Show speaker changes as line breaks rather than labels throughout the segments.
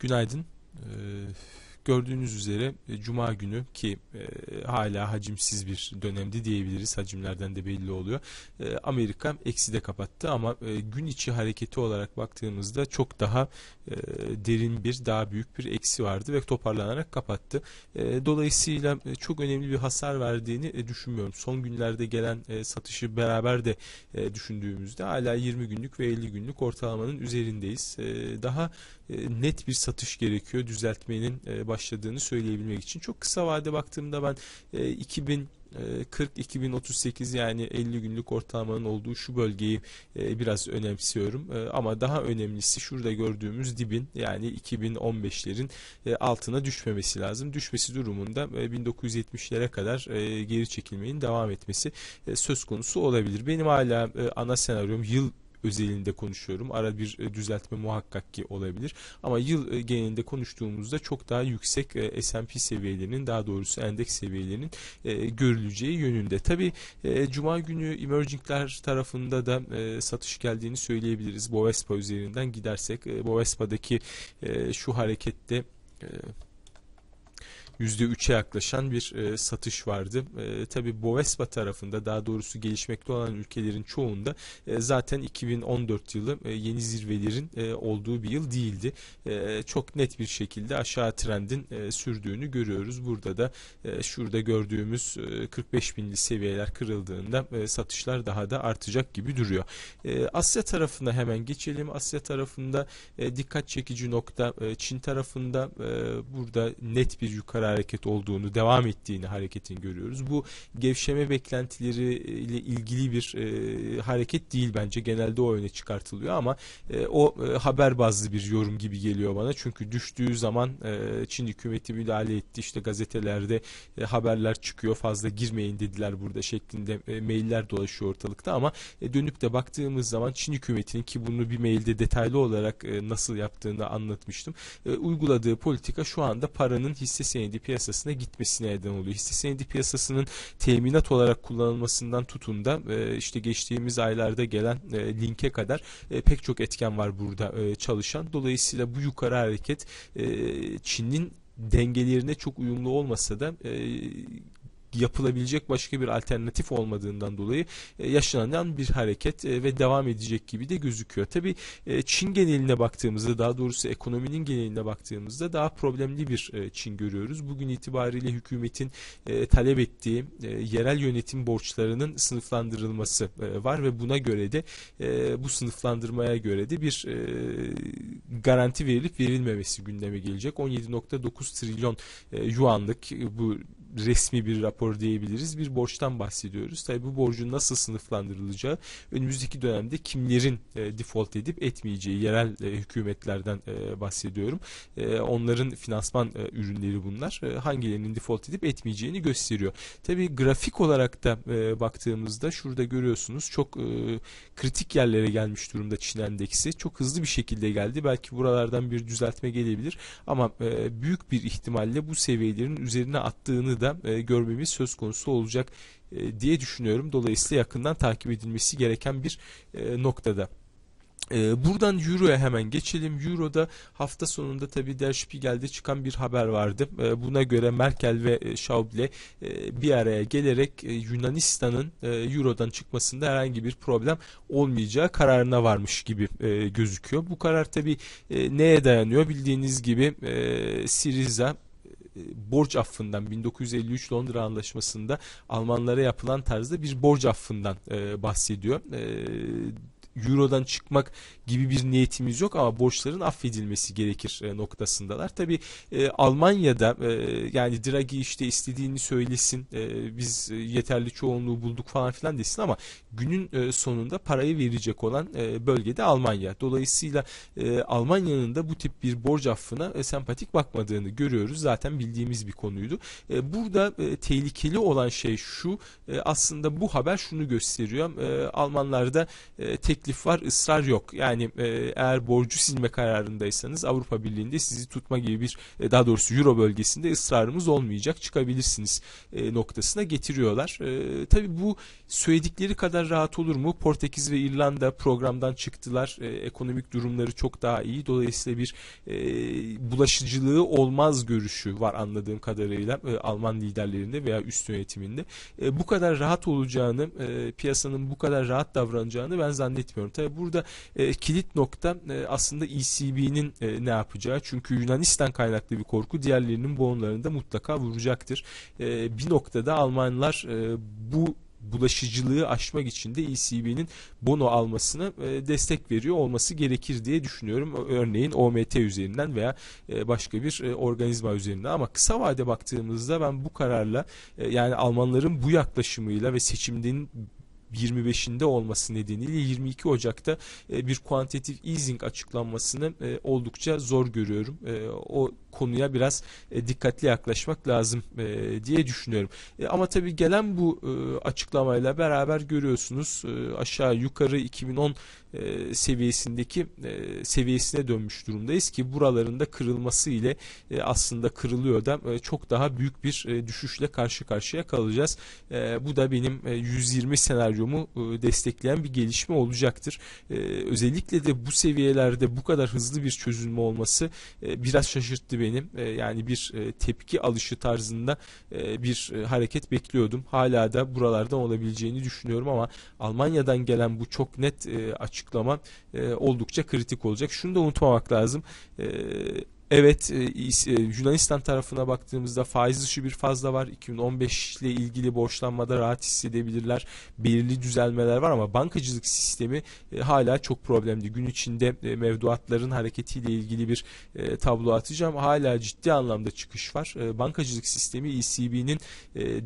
Günaydın. Ee, Gördüğünüz üzere e, cuma günü ki e, hala hacimsiz bir dönemdi diyebiliriz. Hacimlerden de belli oluyor. E, Amerika de kapattı ama e, gün içi hareketi olarak baktığımızda çok daha e, derin bir, daha büyük bir eksi vardı ve toparlanarak kapattı. E, dolayısıyla e, çok önemli bir hasar verdiğini e, düşünmüyorum. Son günlerde gelen e, satışı beraber de e, düşündüğümüzde hala 20 günlük ve 50 günlük ortalamanın üzerindeyiz. E, daha e, net bir satış gerekiyor düzeltmenin e, başladığını söyleyebilmek için. Çok kısa vade baktığımda ben e, 2000 40-2038 e, yani 50 günlük ortalamanın olduğu şu bölgeyi e, biraz önemsiyorum. E, ama daha önemlisi şurada gördüğümüz dibin yani 2015'lerin altına düşmemesi lazım. Düşmesi durumunda 1970'lere kadar geri çekilmenin devam etmesi söz konusu olabilir. Benim hala ana senaryom yıl özelinde konuşuyorum. Ara bir e, düzeltme muhakkak ki olabilir. Ama yıl e, genelinde konuştuğumuzda çok daha yüksek e, S&P seviyelerinin daha doğrusu endeks seviyelerinin görüleceği yönünde. Tabi Cuma günü emergingler tarafında da satış geldiğini söyleyebiliriz. Bovespa üzerinden gidersek Bovespa'daki şu harekette %3'e yaklaşan bir e, satış vardı. E, Tabi Bovespa tarafında daha doğrusu gelişmekte olan ülkelerin çoğunda e, zaten 2014 yılı e, yeni zirvelerin e, olduğu bir yıl değildi. E, çok net bir şekilde aşağı trendin e, sürdüğünü görüyoruz. Burada da e, şurada gördüğümüz e, 45 binli seviyeler kırıldığında e, satışlar daha da artacak gibi duruyor. E, Asya tarafına hemen geçelim. Asya tarafında e, dikkat çekici nokta e, Çin tarafında e, burada net bir yukarı hareket olduğunu, devam ettiğini hareketin görüyoruz. Bu gevşeme beklentileriyle e, ilgili bir e, hareket değil bence. Genelde o öne çıkartılıyor ama e, o e, haber bazlı bir yorum gibi geliyor bana. Çünkü düştüğü zaman e, Çin hükümeti müdahale etti. İşte gazetelerde e, haberler çıkıyor. Fazla girmeyin dediler burada şeklinde e, mailler dolaşıyor ortalıkta ama e, dönüp de baktığımız zaman Çin hükümetinin ki bunu bir mailde detaylı olarak e, nasıl yaptığını anlatmıştım. E, uyguladığı politika şu anda paranın hisse senedi piyasasına gitmesine neden oluyor. Hisse senedi piyasasının teminat olarak kullanılmasından tutun da e, işte geçtiğimiz aylarda gelen e, linke kadar e, pek çok etken var burada e, çalışan. Dolayısıyla bu yukarı hareket e, Çin'in dengelerine çok uyumlu olmasa da e, yapılabilecek başka bir alternatif olmadığından dolayı e, yaşanan bir hareket e, ve devam edecek gibi de gözüküyor. Tabi e, Çin geneline baktığımızda daha doğrusu ekonominin geneline baktığımızda daha problemli bir Çin görüyoruz. Bugün itibariyle hükümetin talep ettiği yerel yönetim borçlarının sınıflandırılması var ve buna göre de bu sınıflandırmaya göre de bir garanti verilip verilmemesi gündeme gelecek. 17.9 trilyon yuanlık bu resmi bir rapor diyebiliriz. Bir borçtan bahsediyoruz. Tabii bu borcun nasıl sınıflandırılacağı önümüzdeki dönemde kimlerin e, default edip etmeyeceği yerel e, hükümetlerden e, bahsediyorum. E, onların finansman e, ürünleri bunlar. E, hangilerinin default edip etmeyeceğini gösteriyor. Tabii grafik olarak da e, baktığımızda şurada görüyorsunuz çok e, kritik yerlere gelmiş durumda Çin endeksi. Çok hızlı bir şekilde geldi. Belki buralardan bir düzeltme gelebilir ama e, büyük bir ihtimalle bu seviyelerin üzerine attığını burada e, görmemiz söz konusu olacak e, diye düşünüyorum. Dolayısıyla yakından takip edilmesi gereken bir e, noktada. E, buradan Euro'ya hemen geçelim. Euro'da hafta sonunda tabii Der Spiegel'de çıkan bir haber vardı. E, buna göre Merkel ve e, Schäuble bir araya gelerek Yunanistan'ın Euro'dan çıkmasında herhangi bir problem olmayacağı kararına varmış gibi gözüküyor. Bu karar tabii neye dayanıyor? Bildiğiniz gibi Siriza e, borç affından 1953 Londra Anlaşması'nda Almanlara yapılan tarzda bir borç affından e, bahsediyor. E, Euro'dan çıkmak gibi bir niyetimiz yok ama borçların affedilmesi gerekir e, noktasındalar. Tabi e, Almanya'da e, yani Draghi işte istediğini söylesin e, biz e, yeterli çoğunluğu bulduk falan filan desin ama günün e, sonunda parayı verecek olan e, bölgede Almanya. Dolayısıyla e, Almanya'nın da bu tip bir borç affına e, sempatik bakmadığını görüyoruz. Zaten bildiğimiz bir konuydu. E, burada e, tehlikeli olan şey şu e, aslında bu haber şunu gösteriyor. E, Almanlarda e, tek teklif var, ısrar yok. Yani e, eğer borcu silme kararındaysanız Avrupa Birliği'nde sizi tutma gibi bir e, daha doğrusu Euro bölgesinde ısrarımız olmayacak. Çıkabilirsiniz e, noktasına getiriyorlar. Tabii bu söyledikleri kadar rahat olur mu? Portekiz ve İrlanda programdan çıktılar. Ekonomik durumları çok daha iyi. Dolayısıyla bir bulaşıcılığı olmaz görüşü var anladığım kadarıyla Alman liderlerinde veya üst yönetiminde. Bu kadar rahat olacağını, piyasanın bu kadar rahat davranacağını ben zannetmiyorum zannetmiyorum. Tabi burada e, kilit nokta e, aslında ECB'nin e, ne yapacağı. Çünkü Yunanistan kaynaklı bir korku diğerlerinin bonlarında mutlaka vuracaktır. E, bir noktada Almanlar e, bu bulaşıcılığı aşmak için de ECB'nin bono almasına e, destek veriyor olması gerekir diye düşünüyorum. Örneğin OMT üzerinden veya e, başka bir e, organizma üzerinden ama kısa vade baktığımızda ben bu kararla yani Almanların bu yaklaşımıyla ve seçimden 25'inde olması nedeniyle 22 Ocak'ta e, bir kuantitatif easing açıklanmasını e, oldukça zor görüyorum. E, o konuya biraz e, dikkatli yaklaşmak lazım e, diye düşünüyorum. E, ama tabii gelen bu açıklamayla beraber görüyorsunuz aşağı yukarı 2010 seviyesindeki seviyesine dönmüş durumdayız ki buralarında kırılması ile aslında kırılıyor da çok daha büyük bir düşüşle karşı karşıya kalacağız. bu da benim 120 senaryomu destekleyen bir gelişme olacaktır. özellikle de bu seviyelerde bu kadar hızlı bir çözülme olması biraz şaşırttı benim e, yani bir e, tepki alışı tarzında e, bir e, hareket bekliyordum. Hala da buralardan olabileceğini düşünüyorum ama Almanya'dan gelen bu çok net e, açıklama e, oldukça kritik olacak. Şunu da unutmamak lazım. E, Evet e, e, Yunanistan tarafına baktığımızda faiz dışı bir fazla var. 2015 ile ilgili borçlanmada rahat hissedebilirler. Belirli düzelmeler var ama bankacılık sistemi e, hala çok problemli. Gün içinde mevduatların hareketiyle ilgili bir tablo atacağım. Hala ciddi anlamda çıkış var. Bankacılık sistemi ECB'nin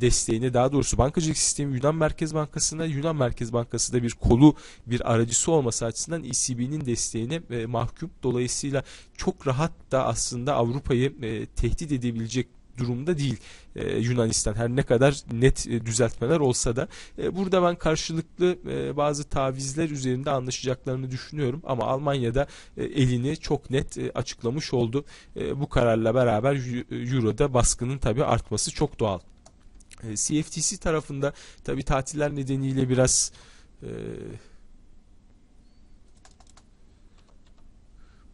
desteğine daha doğrusu bankacılık sistemi Yunan Merkez Bankası'na Yunan Merkez Bankası da bir kolu bir aracısı olması açısından ECB'nin desteğine mahkum. Dolayısıyla çok rahat da aslında Avrupa'yı e, tehdit edebilecek durumda değil e, Yunanistan her ne kadar net e, düzeltmeler olsa da e, burada ben karşılıklı e, bazı tavizler üzerinde anlaşacaklarını düşünüyorum ama Almanya'da e, elini çok net e, açıklamış oldu e, bu kararla beraber e, Euro'da baskının tabi artması çok doğal e, CFTC tarafında tabi tatiller nedeniyle biraz e,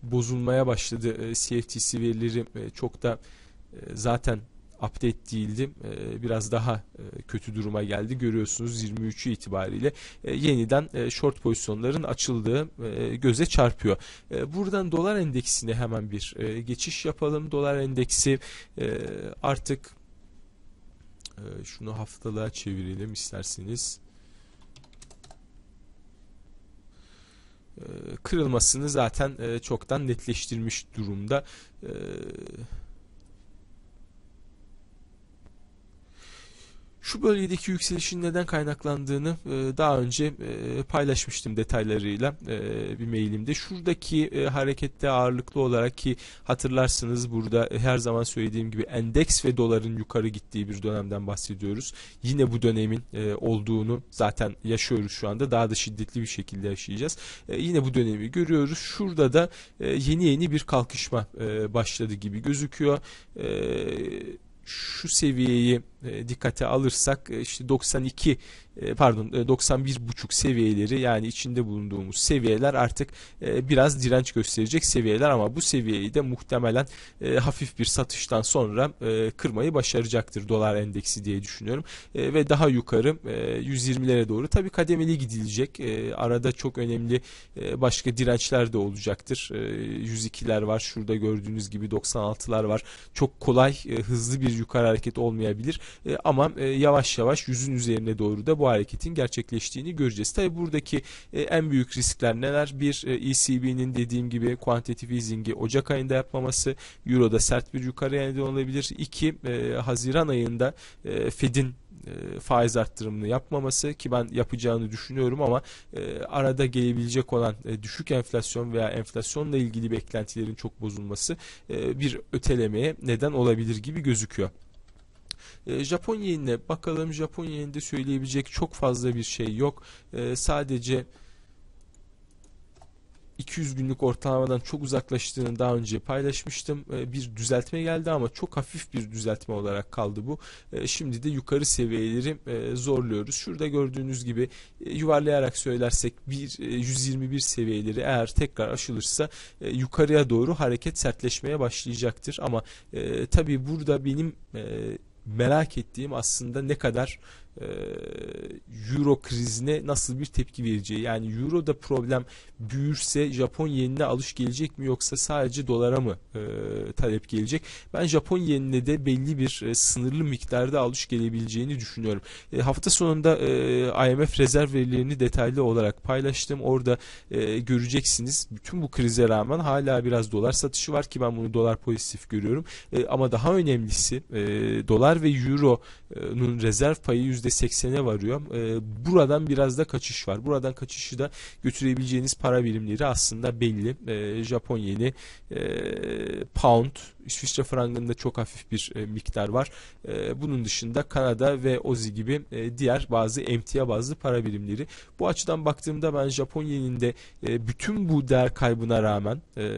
bozulmaya başladı. CFTC e, verileri e, çok da e, zaten update değildi. biraz daha kötü duruma geldi. Görüyorsunuz 23'ü itibariyle yeniden short pozisyonların açıldığı göze çarpıyor. buradan dolar endeksine hemen bir geçiş yapalım. Dolar endeksi artık şunu haftalığa çevirelim isterseniz. kırılmasını zaten e, çoktan netleştirmiş durumda. E, Şu bölgedeki yükselişin neden kaynaklandığını e, daha önce e, paylaşmıştım detaylarıyla e, bir mailimde. Şuradaki harekette ağırlıklı olarak ki hatırlarsınız burada her zaman söylediğim gibi endeks ve doların yukarı gittiği bir dönemden bahsediyoruz. Yine bu dönemin olduğunu zaten yaşıyoruz şu anda. Daha da şiddetli bir şekilde yaşayacağız. Yine bu dönemi görüyoruz. Şurada da yeni yeni bir kalkışma başladı gibi gözüküyor. Şu seviyeyi e, dikkate alırsak e, işte 92 e, pardon 91 buçuk seviyeleri yani içinde bulunduğumuz seviyeler artık biraz direnç gösterecek seviyeler ama bu seviyeyi de muhtemelen hafif bir satıştan sonra kırmayı başaracaktır dolar endeksi diye düşünüyorum ve daha yukarı 120'lere doğru tabi kademeli gidilecek arada çok önemli başka dirençler de olacaktır 102'ler var şurada gördüğünüz gibi 96'lar var çok kolay hızlı bir yukarı hareket olmayabilir e, ama e, yavaş yavaş yüzün üzerine doğru da bu hareketin gerçekleştiğini göreceğiz. Tabi buradaki e, en büyük riskler neler? Bir e, ECB'nin dediğim gibi kuantitatif easing'i Ocak ayında yapmaması, Euro'da sert bir yukarıya neden olabilir. İki, e, Haziran ayında e, Fed'in e, faiz arttırımını yapmaması ki ben yapacağını düşünüyorum ama e, arada gelebilecek olan e, düşük enflasyon veya enflasyonla ilgili beklentilerin çok bozulması bir ötelemeye neden olabilir gibi gözüküyor. E, Japon yenine bakalım Japon yeninde söyleyebilecek çok fazla bir şey yok. Ee, sadece 200 günlük ortalamadan çok uzaklaştığını daha önce paylaşmıştım. Ee, bir düzeltme geldi ama çok hafif bir düzeltme olarak kaldı bu. Şimdi de yukarı seviyeleri e, zorluyoruz. Şurada gördüğünüz gibi e, yuvarlayarak söylersek 121 e, seviyeleri eğer tekrar aşılırsa yukarıya doğru hareket sertleşmeye başlayacaktır. Ama tabii burada benim merak ettiğim aslında ne kadar e, euro krizine nasıl bir tepki vereceği. Yani euroda problem büyürse Japon yenine alış gelecek mi yoksa sadece dolara mı e, talep gelecek? Ben Japon yenine de belli bir e, sınırlı miktarda alış gelebileceğini düşünüyorum. E, hafta sonunda e, IMF rezerv verilerini detaylı olarak paylaştım. Orada e, göreceksiniz bütün bu krize rağmen hala biraz dolar satışı var ki ben bunu dolar pozitif görüyorum. E, ama daha önemlisi e, dolar ve euro'nun rezerv payı %80'e varıyor. E, buradan biraz da kaçış var. Buradan kaçışı da götürebileceğiniz para birimleri aslında belli. E, Japon yeni e, pound İsviçre frangında çok hafif bir e, miktar var. E, bunun dışında Kanada ve Ozi gibi e, diğer bazı emtia bazlı para birimleri. Bu açıdan baktığımda ben Japonya'nın de e, bütün bu değer kaybına rağmen e,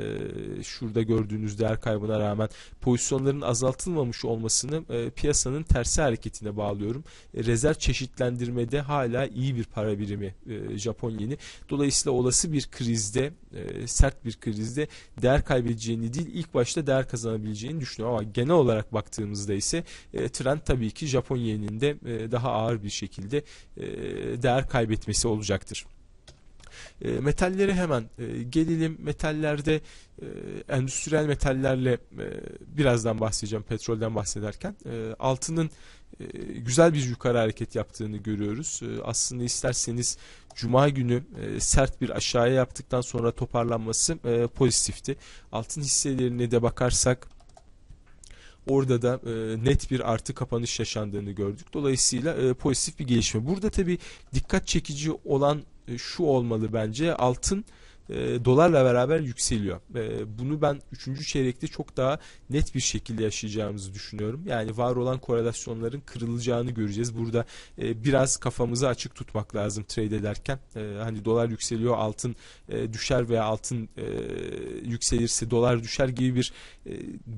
şurada gördüğünüz değer kaybına rağmen pozisyonların azaltılmamış olmasını e, piyasanın tersi hareketine bağlıyorum. E, rezerv çeşitlendirmede hala iyi bir para birimi e, Japon yeni. Dolayısıyla olası bir krizde e, sert bir krizde değer kaybedeceğini değil ilk başta değer kazanacağını sağlanabileceğini düşünüyorum. Ama genel olarak baktığımızda ise e, trend tabii ki Japonya'nın yeninin de e, daha ağır bir şekilde e, değer kaybetmesi olacaktır. E, metallere hemen e, gelelim. Metallerde e, endüstriyel metallerle e, birazdan bahsedeceğim petrolden bahsederken. E, altının e, güzel bir yukarı hareket yaptığını görüyoruz. E, aslında isterseniz Cuma günü e, sert bir aşağıya yaptıktan sonra toparlanması pozitifti. Altın hisselerine de bakarsak Orada da e, net bir artı kapanış yaşandığını gördük. Dolayısıyla e, pozitif bir gelişme. Burada tabii dikkat çekici olan e, şu olmalı bence. Altın e, dolarla beraber yükseliyor. E, bunu ben 3. çeyrekte çok daha net bir şekilde yaşayacağımızı düşünüyorum. Yani var olan korelasyonların kırılacağını göreceğiz. Burada e, biraz kafamızı açık tutmak lazım trade ederken. hani dolar yükseliyor, altın düşer veya altın yükselirse dolar düşer gibi bir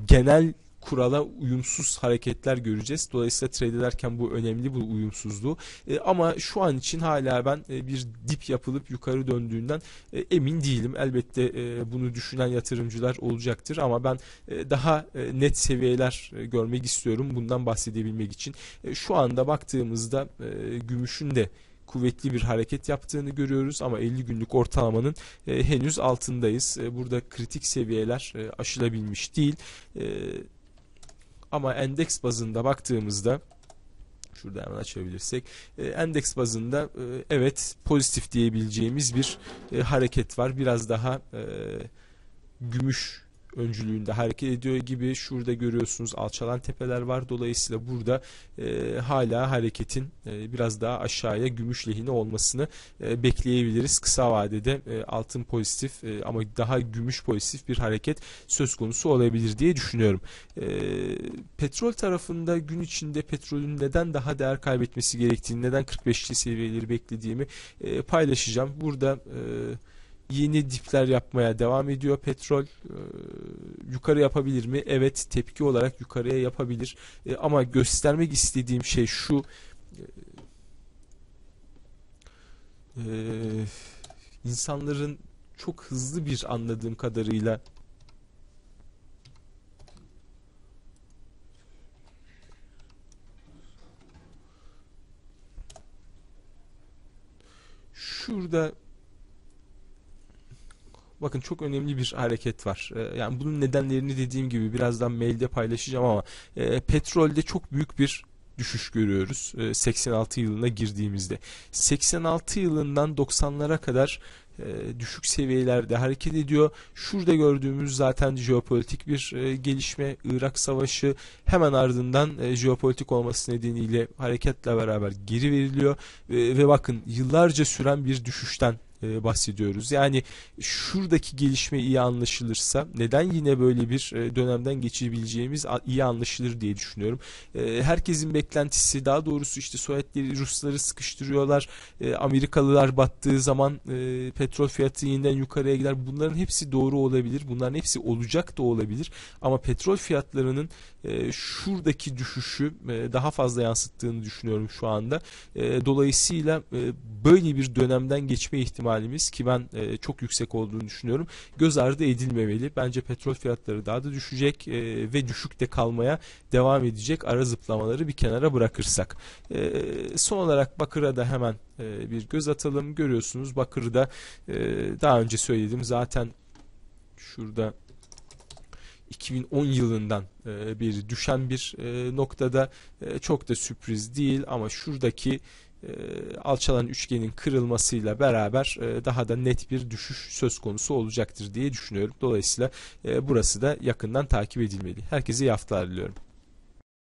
genel kurala uyumsuz hareketler göreceğiz. Dolayısıyla trade ederken bu önemli bu uyumsuzluğu. E, ama şu an için hala ben e, bir dip yapılıp yukarı döndüğünden e, emin değilim. Elbette e, bunu düşünen yatırımcılar olacaktır ama ben e, daha e, net seviyeler e, görmek istiyorum bundan bahsedebilmek için. E, şu anda baktığımızda e, gümüşün de kuvvetli bir hareket yaptığını görüyoruz ama 50 günlük ortalamanın e, henüz altındayız. E, burada kritik seviyeler e, aşılabilmiş değil. E, ama endeks bazında baktığımızda şurada hemen açabilirsek e, endeks bazında e, evet pozitif diyebileceğimiz bir e, hareket var. Biraz daha e, gümüş öncülüğünde hareket ediyor gibi. Şurada görüyorsunuz alçalan tepeler var. Dolayısıyla burada e, hala hareketin e, biraz daha aşağıya gümüş lehine olmasını e, bekleyebiliriz. Kısa vadede e, altın pozitif e, ama daha gümüş pozitif bir hareket söz konusu olabilir diye düşünüyorum. E, petrol tarafında gün içinde petrolün neden daha değer kaybetmesi gerektiğini, neden 45'li seviyeleri beklediğimi e, paylaşacağım. Burada e, yeni dipler yapmaya devam ediyor petrol. E, yukarı yapabilir mi? Evet tepki olarak yukarıya yapabilir. E, ama göstermek istediğim şey şu. E, e insanların çok hızlı bir anladığım kadarıyla şurada Bakın çok önemli bir hareket var. Ee, yani bunun nedenlerini dediğim gibi birazdan mailde paylaşacağım ama e, petrolde çok büyük bir düşüş görüyoruz 86 e, yılına girdiğimizde. 86 yılından 90'lara kadar e, düşük seviyelerde hareket ediyor. Şurada gördüğümüz zaten jeopolitik bir e, gelişme. Irak Savaşı hemen ardından jeopolitik olması nedeniyle hareketle beraber geri veriliyor ve bakın yıllarca süren bir düşüşten e, bahsediyoruz. Yani şuradaki gelişme iyi anlaşılırsa neden yine böyle bir e, dönemden geçebileceğimiz iyi anlaşılır diye düşünüyorum. E, herkesin beklentisi daha doğrusu işte Sovyetleri Rusları sıkıştırıyorlar. E, Amerikalılar battığı zaman petrol fiyatı yeniden yukarıya gider. Bunların hepsi doğru olabilir. Bunların hepsi olacak da olabilir. Ama petrol fiyatlarının e, şuradaki düşüşü daha fazla yansıttığını düşünüyorum şu anda. dolayısıyla böyle bir dönemden geçme ihtimali ihtimalimiz ki ben e, çok yüksek olduğunu düşünüyorum göz ardı edilmemeli. Bence petrol fiyatları daha da düşecek e, ve düşükte kalmaya devam edecek ara zıplamaları bir kenara bırakırsak. E, son olarak Bakır'a da hemen e, bir göz atalım. Görüyorsunuz Bakır'da e, daha önce söyledim zaten şurada 2010 yılından e, bir düşen bir e, noktada e, çok da sürpriz değil ama şuradaki e, alçalan üçgenin kırılmasıyla beraber e, daha da net bir düşüş söz konusu olacaktır diye düşünüyorum. Dolayısıyla e, burası da yakından takip edilmeli. Herkese iyi haftalar diliyorum.